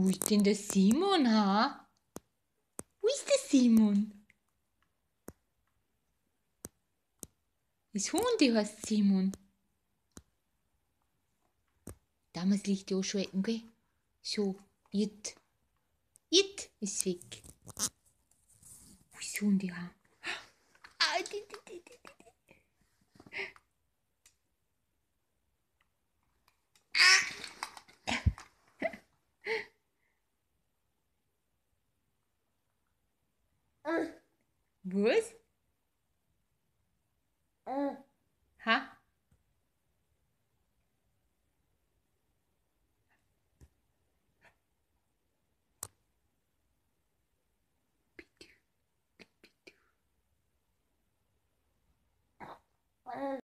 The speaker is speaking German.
Wo ist denn der Simon, ha? Wo ist der Simon? Das Hundi heißt Simon. Damals liegt ja schon gell? So, jetzt. Jetzt ist weg. Wo ist der Hundi, ha? What? Uh. Uh. Ha? Uh.